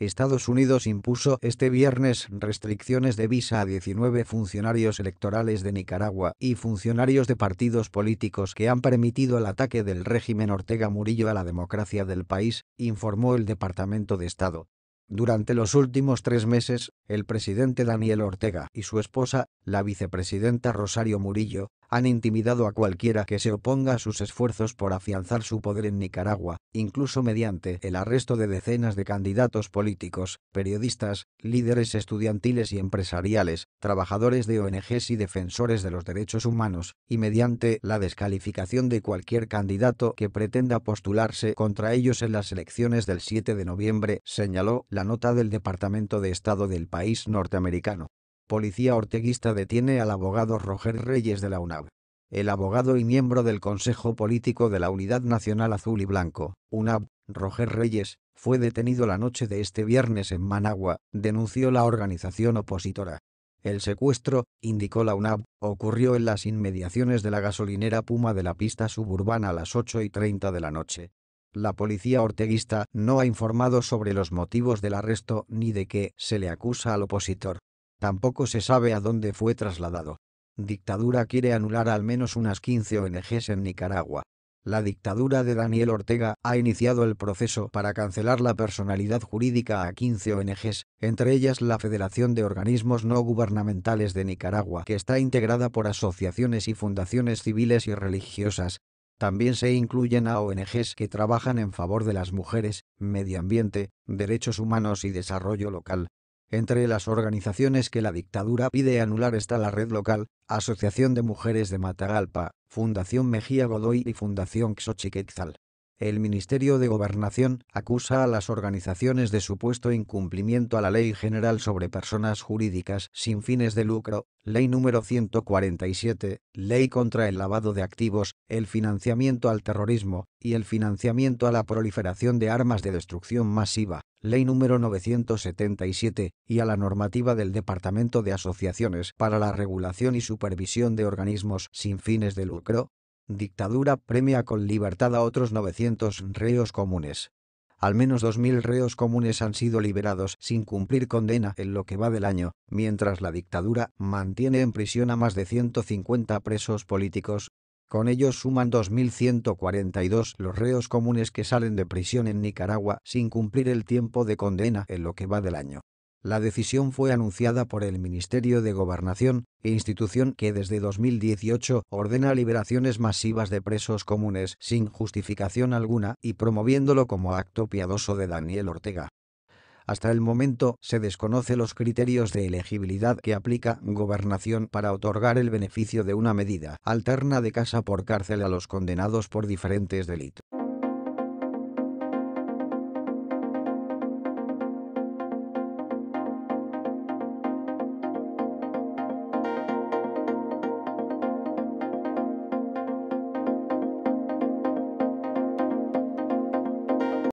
Estados Unidos impuso este viernes restricciones de visa a 19 funcionarios electorales de Nicaragua y funcionarios de partidos políticos que han permitido el ataque del régimen Ortega Murillo a la democracia del país, informó el Departamento de Estado. Durante los últimos tres meses, el presidente Daniel Ortega y su esposa, la vicepresidenta Rosario Murillo, han intimidado a cualquiera que se oponga a sus esfuerzos por afianzar su poder en Nicaragua, incluso mediante el arresto de decenas de candidatos políticos, periodistas, líderes estudiantiles y empresariales, trabajadores de ONGs y defensores de los derechos humanos, y mediante la descalificación de cualquier candidato que pretenda postularse contra ellos en las elecciones del 7 de noviembre, señaló la nota del Departamento de Estado del país norteamericano. Policía orteguista detiene al abogado Roger Reyes de la UNAB, El abogado y miembro del Consejo Político de la Unidad Nacional Azul y Blanco, UNAV, Roger Reyes, fue detenido la noche de este viernes en Managua, denunció la organización opositora. El secuestro, indicó la UNAB, ocurrió en las inmediaciones de la gasolinera Puma de la pista suburbana a las 8 y 30 de la noche. La policía orteguista no ha informado sobre los motivos del arresto ni de qué se le acusa al opositor. Tampoco se sabe a dónde fue trasladado. Dictadura quiere anular al menos unas 15 ONGs en Nicaragua. La dictadura de Daniel Ortega ha iniciado el proceso para cancelar la personalidad jurídica a 15 ONGs, entre ellas la Federación de Organismos No Gubernamentales de Nicaragua, que está integrada por asociaciones y fundaciones civiles y religiosas. También se incluyen a ONGs que trabajan en favor de las mujeres, medio ambiente, derechos humanos y desarrollo local. Entre las organizaciones que la dictadura pide anular está la Red Local, Asociación de Mujeres de Matagalpa, Fundación Mejía Godoy y Fundación Xochiquetzal. El Ministerio de Gobernación acusa a las organizaciones de supuesto incumplimiento a la Ley General sobre Personas Jurídicas sin fines de lucro, Ley número 147, Ley contra el lavado de activos, el financiamiento al terrorismo y el financiamiento a la proliferación de armas de destrucción masiva. Ley número 977, y a la normativa del Departamento de Asociaciones para la Regulación y Supervisión de Organismos sin fines de lucro. Dictadura premia con libertad a otros 900 reos comunes. Al menos 2.000 reos comunes han sido liberados sin cumplir condena en lo que va del año, mientras la dictadura mantiene en prisión a más de 150 presos políticos, con ellos suman 2.142 los reos comunes que salen de prisión en Nicaragua sin cumplir el tiempo de condena en lo que va del año. La decisión fue anunciada por el Ministerio de Gobernación, institución que desde 2018 ordena liberaciones masivas de presos comunes sin justificación alguna y promoviéndolo como acto piadoso de Daniel Ortega. Hasta el momento se desconoce los criterios de elegibilidad que aplica Gobernación para otorgar el beneficio de una medida alterna de casa por cárcel a los condenados por diferentes delitos.